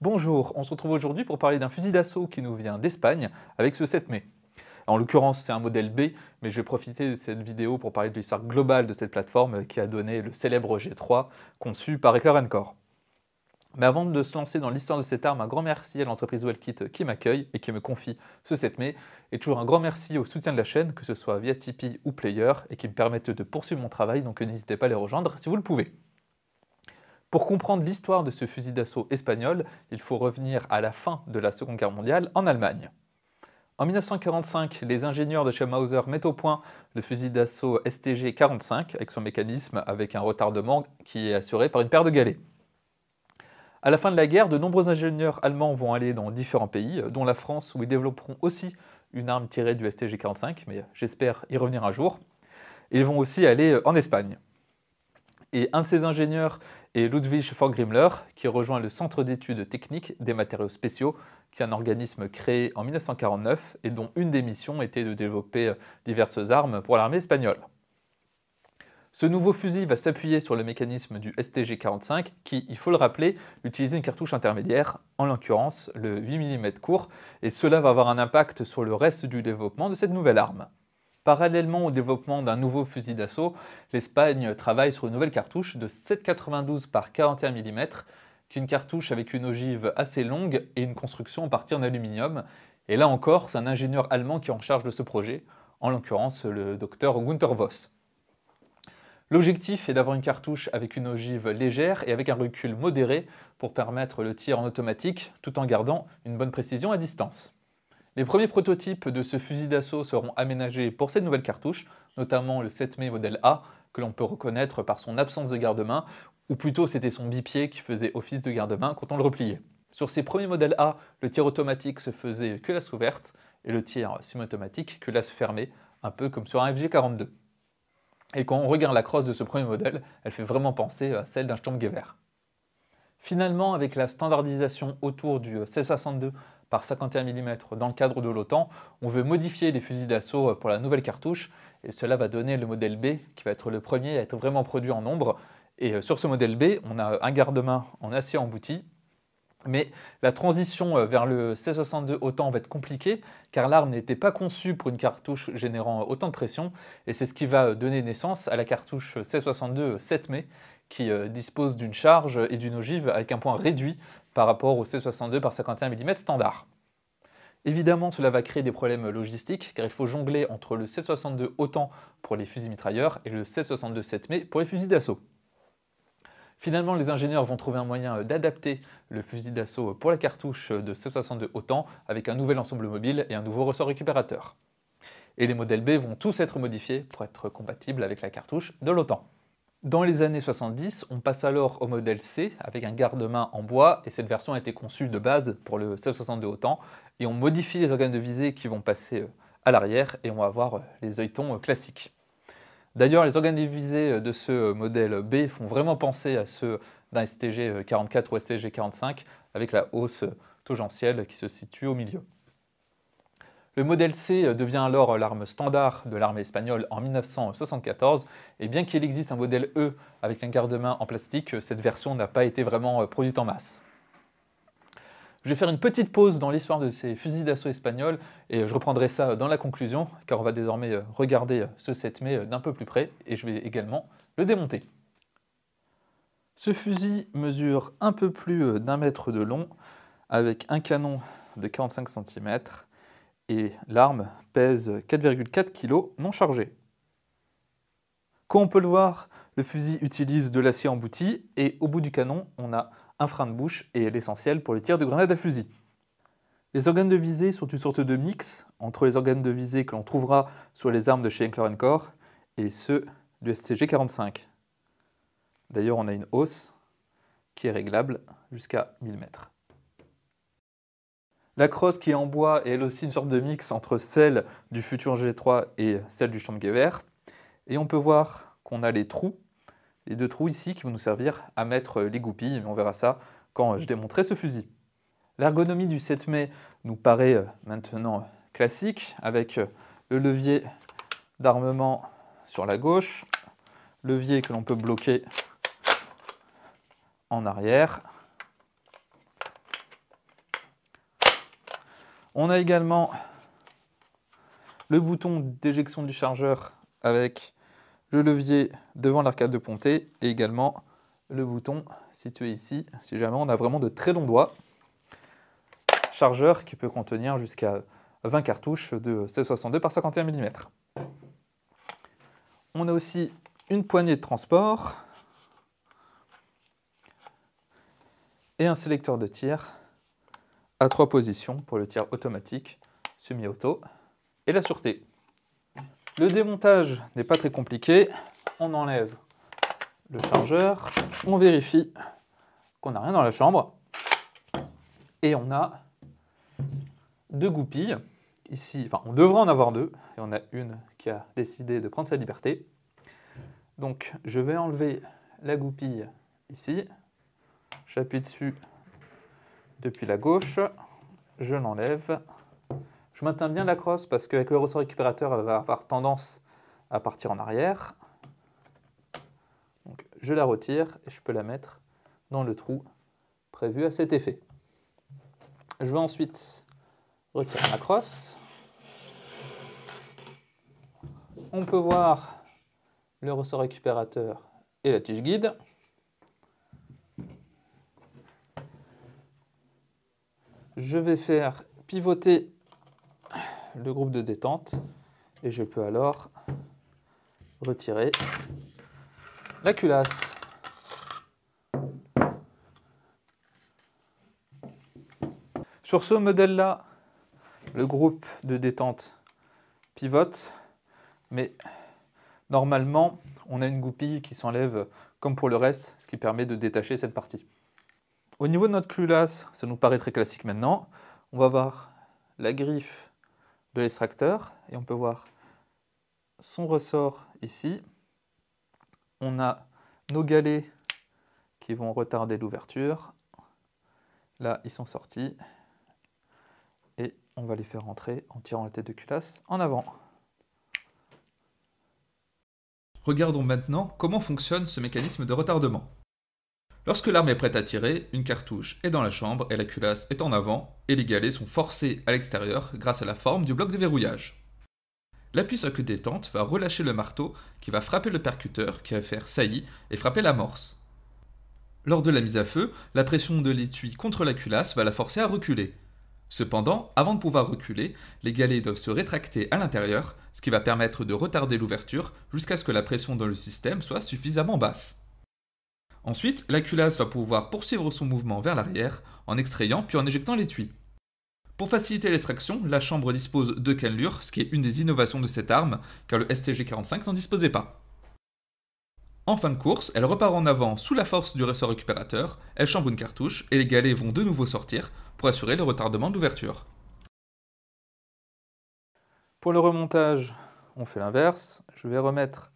Bonjour, on se retrouve aujourd'hui pour parler d'un fusil d'assaut qui nous vient d'Espagne avec ce 7 mai. En l'occurrence, c'est un modèle B, mais je vais profiter de cette vidéo pour parler de l'histoire globale de cette plateforme qui a donné le célèbre G3 conçu par Eclair Encore. Mais avant de se lancer dans l'histoire de cette arme, un grand merci à l'entreprise WellKit qui m'accueille et qui me confie ce 7 mai. Et toujours un grand merci au soutien de la chaîne, que ce soit via Tipeee ou Player, et qui me permettent de poursuivre mon travail, donc n'hésitez pas à les rejoindre si vous le pouvez. Pour comprendre l'histoire de ce fusil d'assaut espagnol, il faut revenir à la fin de la Seconde Guerre mondiale en Allemagne. En 1945, les ingénieurs de chez Mauser mettent au point le fusil d'assaut STG-45 avec son mécanisme avec un retardement qui est assuré par une paire de galets. À la fin de la guerre, de nombreux ingénieurs allemands vont aller dans différents pays, dont la France, où ils développeront aussi une arme tirée du STG-45, mais j'espère y revenir un jour. Ils vont aussi aller en Espagne. Et un de ces ingénieurs et Ludwig Grimmler, qui rejoint le Centre d'études techniques des matériaux spéciaux, qui est un organisme créé en 1949 et dont une des missions était de développer euh, diverses armes pour l'armée espagnole. Ce nouveau fusil va s'appuyer sur le mécanisme du STG-45 qui, il faut le rappeler, utilise une cartouche intermédiaire, en l'occurrence le 8 mm court, et cela va avoir un impact sur le reste du développement de cette nouvelle arme. Parallèlement au développement d'un nouveau fusil d'assaut, l'Espagne travaille sur une nouvelle cartouche de 7,92 par 41 mm, qui est une cartouche avec une ogive assez longue et une construction en partie en aluminium. Et là encore, c'est un ingénieur allemand qui est en charge de ce projet, en l'occurrence le docteur Gunther Voss. L'objectif est d'avoir une cartouche avec une ogive légère et avec un recul modéré pour permettre le tir en automatique tout en gardant une bonne précision à distance. Les premiers prototypes de ce fusil d'assaut seront aménagés pour cette nouvelle cartouche, notamment le 7 mai modèle A, que l'on peut reconnaître par son absence de garde-main, ou plutôt c'était son bipied qui faisait office de garde-main quand on le repliait. Sur ces premiers modèles A, le tir automatique se faisait que l'as ouverte et le tir semi-automatique que l'as fermée, un peu comme sur un FG42. Et quand on regarde la crosse de ce premier modèle, elle fait vraiment penser à celle d'un Sturmgewehr. Finalement, avec la standardisation autour du C62 par 51 mm dans le cadre de l'OTAN. On veut modifier les fusils d'assaut pour la nouvelle cartouche et cela va donner le modèle B qui va être le premier à être vraiment produit en nombre. Et euh, sur ce modèle B, on a un garde-main en acier embouti. Mais la transition euh, vers le C62 OTAN va être compliquée car l'arme n'était pas conçue pour une cartouche générant autant de pression et c'est ce qui va euh, donner naissance à la cartouche C62 7 mai qui dispose d'une charge et d'une ogive avec un point réduit par rapport au C62 par 51 mm standard. Évidemment, cela va créer des problèmes logistiques car il faut jongler entre le C62 OTAN pour les fusils mitrailleurs et le C62 7 pour les fusils d'assaut. Finalement, les ingénieurs vont trouver un moyen d'adapter le fusil d'assaut pour la cartouche de C62 OTAN avec un nouvel ensemble mobile et un nouveau ressort récupérateur. Et les modèles B vont tous être modifiés pour être compatibles avec la cartouche de l'OTAN. Dans les années 70, on passe alors au modèle C avec un garde-main en bois et cette version a été conçue de base pour le 762 autant, et on modifie les organes de visée qui vont passer euh, à l'arrière et on va avoir euh, les œilletons euh, classiques. D'ailleurs, les organes de visée de ce modèle B font vraiment penser à ceux d'un STG 44 ou STG 45 avec la hausse tangentielle qui se situe au milieu. Le modèle C euh, devient alors euh, l'arme standard de l'armée espagnole en 1974, et bien qu'il existe un modèle E avec un garde-main en plastique, euh, cette version n'a pas été vraiment produite en masse. Je vais faire une petite pause dans l'histoire de ces fusils d'assaut espagnols, et je reprendrai ça dans la conclusion, car on va désormais regarder ce 7 mai d'un peu plus près, et je vais également le démonter. Ce fusil mesure un peu plus d'un mètre de long, avec un canon de 45 cm, et l'arme pèse 4,4 kg non chargée. Comme on peut le voir, le fusil utilise de l'acier embouti et au bout du canon, on a un frein de bouche et l'essentiel pour les tirs de grenades à fusil. Les organes de visée sont une sorte de mix entre les organes de visée que l'on trouvera sur les armes de chez Henkler Corps et ceux du scg 45. D'ailleurs, on a une hausse qui est réglable jusqu'à 1000 mètres. La crosse qui est en bois est elle aussi une sorte de mix entre celle du futur G3 et celle du Champ guévert. Et on peut voir qu'on a les trous, les deux trous ici qui vont nous servir à mettre les goupilles, mais on verra ça quand je démontrerai ce fusil. L'ergonomie du 7 mai nous paraît maintenant classique, avec le levier d'armement sur la gauche, levier que l'on peut bloquer en arrière, On a également le bouton d'éjection du chargeur avec le levier devant l'arcade de pontée et également le bouton situé ici si jamais on a vraiment de très longs doigts. Chargeur qui peut contenir jusqu'à 20 cartouches de 762 par 51 mm. On a aussi une poignée de transport et un sélecteur de tir trois positions pour le tir automatique, semi-auto et la sûreté. Le démontage n'est pas très compliqué. On enlève le chargeur, on vérifie qu'on n'a rien dans la chambre et on a deux goupilles. Ici, enfin, on devrait en avoir deux et on a une qui a décidé de prendre sa liberté. Donc, je vais enlever la goupille ici. J'appuie dessus depuis la gauche, je l'enlève. Je maintiens bien la crosse parce qu'avec le ressort récupérateur, elle va avoir tendance à partir en arrière. Donc, je la retire et je peux la mettre dans le trou prévu à cet effet. Je vais ensuite retirer ma crosse. On peut voir le ressort récupérateur et la tige guide. Je vais faire pivoter le groupe de détente et je peux alors retirer la culasse. Sur ce modèle-là, le groupe de détente pivote, mais normalement, on a une goupille qui s'enlève comme pour le reste, ce qui permet de détacher cette partie. Au niveau de notre culasse, ça nous paraît très classique maintenant. On va voir la griffe de l'extracteur et on peut voir son ressort ici. On a nos galets qui vont retarder l'ouverture. Là, ils sont sortis. Et on va les faire entrer en tirant la tête de culasse en avant. Regardons maintenant comment fonctionne ce mécanisme de retardement. Lorsque l'arme est prête à tirer, une cartouche est dans la chambre et la culasse est en avant, et les galets sont forcés à l'extérieur grâce à la forme du bloc de verrouillage. La puce à queue détente va relâcher le marteau qui va frapper le percuteur qui va faire saillie et frapper l'amorce. Lors de la mise à feu, la pression de l'étui contre la culasse va la forcer à reculer. Cependant, avant de pouvoir reculer, les galets doivent se rétracter à l'intérieur, ce qui va permettre de retarder l'ouverture jusqu'à ce que la pression dans le système soit suffisamment basse. Ensuite, la culasse va pouvoir poursuivre son mouvement vers l'arrière en extrayant puis en éjectant l'étui. Pour faciliter l'extraction, la chambre dispose de cannelures, ce qui est une des innovations de cette arme, car le STG-45 n'en disposait pas. En fin de course, elle repart en avant sous la force du ressort récupérateur, elle chambre une cartouche et les galets vont de nouveau sortir pour assurer le retardement d'ouverture. Pour le remontage, on fait l'inverse. Je vais remettre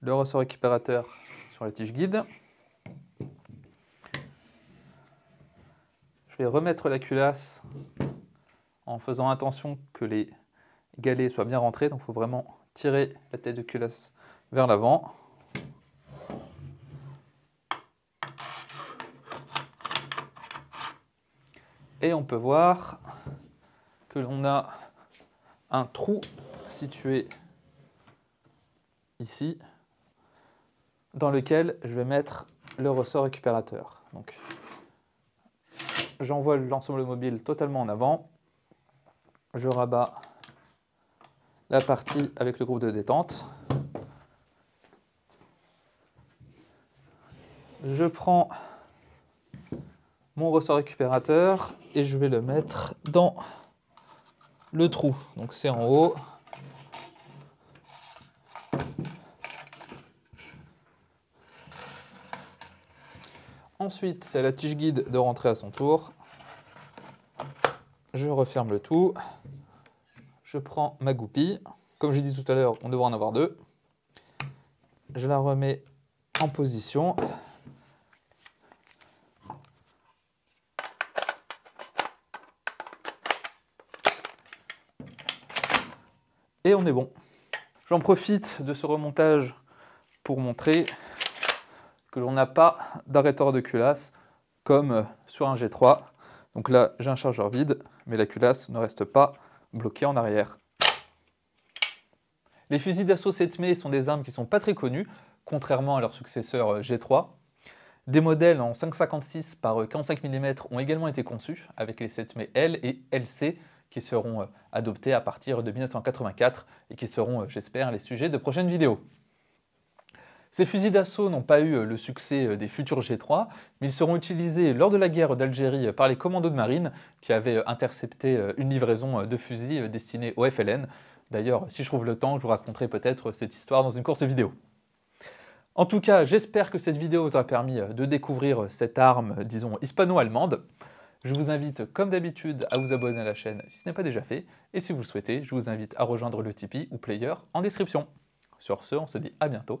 le ressort récupérateur sur la tige guide. Je vais remettre la culasse en faisant attention que les galets soient bien rentrés. Donc il faut vraiment tirer la tête de culasse vers l'avant. Et on peut voir que l'on a un trou situé ici dans lequel je vais mettre le ressort récupérateur. Donc j'envoie l'ensemble mobile totalement en avant, je rabats la partie avec le groupe de détente, je prends mon ressort récupérateur et je vais le mettre dans le trou. Donc c'est en haut. Ensuite, c'est la tige guide de rentrer à son tour. Je referme le tout. Je prends ma goupille. Comme j'ai dit tout à l'heure, on devrait en avoir deux. Je la remets en position. Et on est bon. J'en profite de ce remontage pour montrer que l'on n'a pas d'arrêteur de culasse comme euh, sur un G3. Donc là, j'ai un chargeur vide, mais la culasse ne reste pas bloquée en arrière. Les fusils d'assaut 7 mai sont des armes qui ne sont pas très connues, contrairement à leur successeur euh, G3. Des modèles en 5,56 par 45 euh, mm ont également été conçus, avec les 7 mai L et LC, qui seront adoptés à partir de 1984 et qui seront, j'espère, les sujets de prochaines vidéos. Ces fusils d'assaut n'ont pas eu euh, le succès euh, des futurs G3, mais ils seront utilisés lors de la guerre d'Algérie euh, par les commandos de marine qui avaient intercepté une livraison de fusils destinés au FLN. D'ailleurs, si je trouve le temps, je vous raconterai peut-être cette histoire dans une courte vidéo. En tout cas, j'espère que cette vidéo vous aura permis de découvrir cette arme, disons, hispano-allemande. Je vous invite, comme d'habitude, à vous abonner à la chaîne si ce n'est pas déjà fait. Et si vous le souhaitez, je vous invite à rejoindre le Tipeee ou Player en description. Sur ce, on se dit à bientôt